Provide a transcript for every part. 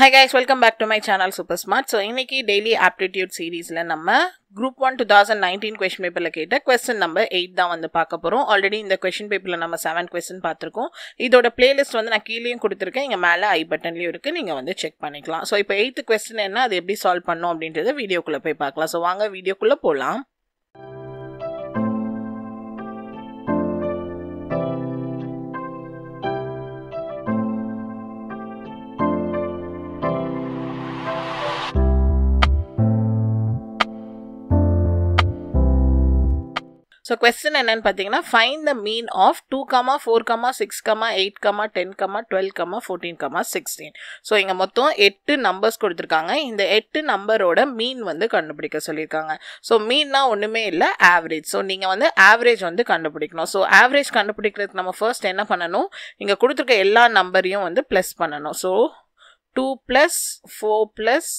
high guys welcome back to my channel super smart so இன்றைக்கி daily aptitude சீரீஸில் நம்ம group one two thousand nineteen question பேப்பரில் கேட்ட question number eight தான் வந்து பார்க்க போகிறோம் ஆல்ரெடி இந்த கொஸ்டின் பேப்பரில் நம்ம செவன் கொஸ்டின் பார்த்துருக்கோம் இதோட பிளேலிஸ்ட் வந்து நான் கீழேயும் கொடுத்துருக்கேன் இங்கே மேலே ஐ பட்டன்லேயும் இருக்குது நீங்கள் வந்து செக் பண்ணிக்கலாம் ஸோ இப்போ எயித்து கொஸ்டின் என்ன அது எப்படி சால்வ் பண்ணோம் அப்படின்றத வீடியோக்குள்ளே போய் பார்க்கலாம் ஸோ வாங்க வீடியோக்குள்ளே போகலாம் ஸோ கொஸ்டின் என்னென்னு பார்த்தீங்கன்னா find the mean of two comma four comma six comma eight comma ten comma twelve comma fourteen comma sixteen so இங்கே மொத்தம் எட்டு நம்பர்ஸ் கொடுத்துருக்காங்க இந்த எட்டு நம்பரோட மீன் வந்து கண்டுபிடிக்க சொல்லியிருக்காங்க ஸோ மீன்னா ஒன்றுமே இல்லை ஆவரேஜ் ஸோ நீங்கள் வந்து ஆவரேஜ் வந்து கண்டுபிடிக்கணும் ஸோ ஆவரேஜ் கண்டுபிடிக்கிறதுக்கு நம்ம ஃபர்ஸ்ட் என்ன பண்ணணும் இங்கே கொடுத்துருக்க எல்லா நம்பரையும் வந்து ப்ளஸ் பண்ணணும் so two plus four plus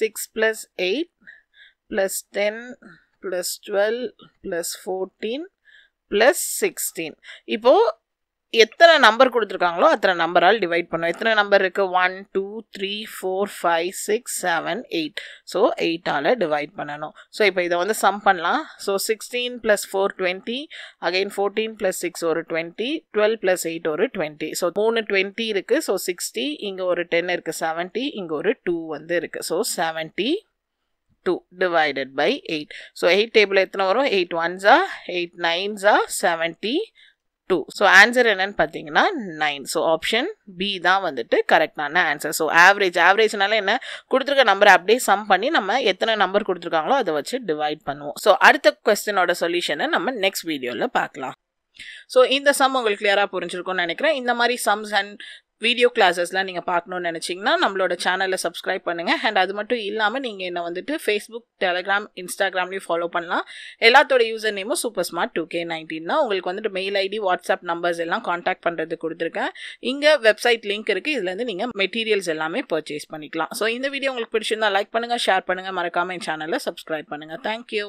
six plus eight plus ten plus twelve plus fourteen plus sixteen இப்போது எத்தனை நம்பர் கொடுத்துருக்காங்களோ அத்தனை நம்பரால் டிவைட் பண்ணுவோம் எத்தனை நம்பர் இருக்குது one two three four five six seven eight so எயிட்டால் டிவைட் பண்ணணும் ஸோ இப்போ இதை வந்து சம் பண்ணலாம் so sixteen plus four twenty again fourteen plus six ஒரு டுவெண்ட்டி டுவெல் ப்ளஸ் எயிட் ஒரு டுவெண்ட்டி ஸோ மூணு டுவெண்ட்டி இருக்குது ஸோ சிக்ஸ்டி இங்கே ஒரு டென் இருக்குது செவன்ட்டி இங்கே ஒரு டூ வந்து இருக்குது so seventy two divided by eight so eight table எத்தனை வரும் எயிட் ஒன்ஸா எயிட் நைன்ஸா செவன்ட்டி டூ ஸோ ஆன்சர் என்னன்னு பார்த்தீங்கன்னா நைன் ஸோ ஆப்ஷன் பி தான் வந்துட்டு கரெக்டான ஆன்சர் ஸோ ஆவரேஜ் ஆவரேஜ்னால என்ன கொடுத்துருக்க நம்பரை அப்படியே சம் பண்ணி நம்ம எத்தனை நம்பர் கொடுத்துருக்காங்களோ அதை வச்சு டிவைட் பண்ணுவோம் ஸோ அடுத்த கொஸ்டினோட சொல்யூஷனை நம்ம நெக்ஸ்ட் வீடியோவில் பார்க்கலாம் ஸோ இந்த சம் உங்களுக்கு கிளியராக புரிஞ்சிருக்கும்னு நினைக்கிறேன் இந்த மாதிரி சம்ஸ் அண்ட் வீடியோ கிளாஸஸ்லாம் நீங்கள் பார்க்கணுன்னு நினச்சிங்கன்னா நம்மளோட சேனலை சப்ஸ்கிரைப் பண்ணுங்கள் அண்ட் அது மட்டும் இல்லாமல் நீங்கள் என்னை வந்துட்டு ஃபேஸ்புக் டெலகிராம் இன்ஸ்டாகிராம்லேயும் ஃபாலோ பண்ணலாம் எல்லாத்தோட யூசர் நேமும் super smart two K nineteen தான் உங்களுக்கு வந்துட்டு மெயில் ஐடி வாட்ஸ்அப் நம்பர்ஸ் எல்லாம் காண்டாக்ட் பண்ணுறது கொடுத்துருக்கேன் இங்கே வெப்சைட் லிங்க் இருக்குது இதுலேருந்து நீங்கள் மெட்டீரியல்ஸ் எல்லாமே பர்ச்சேஸ் பண்ணிக்கலாம் ஸோ இந்த வீடியோ உங்களுக்கு பிடிச்சிருந்தால் லைக் பண்ணுங்கள் ஷேர் பண்ணுங்கள் மறக்காமல் என் சேனலை சப்ஸ்கிரைப் பண்ணுங்கள் தேங்க்யூ